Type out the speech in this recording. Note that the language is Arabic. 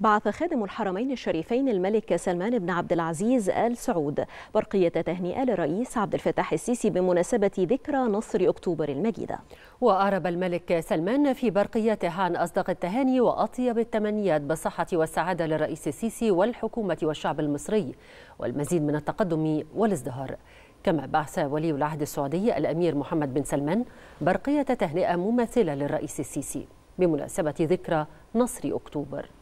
بعث خادم الحرمين الشريفين الملك سلمان بن عبد العزيز آل سعود برقية تهنئة للرئيس عبد الفتاح السيسي بمناسبة ذكرى نصر أكتوبر المجيدة وأعرب الملك سلمان في برقيته عن أصدق التهاني وأطيب التمنيات بالصحة والسعادة للرئيس السيسي والحكومة والشعب المصري والمزيد من التقدم والازدهار كما بعث ولي العهد السعودي الأمير محمد بن سلمان برقية تهنئة مماثلة للرئيس السيسي بمناسبة ذكرى نصر أكتوبر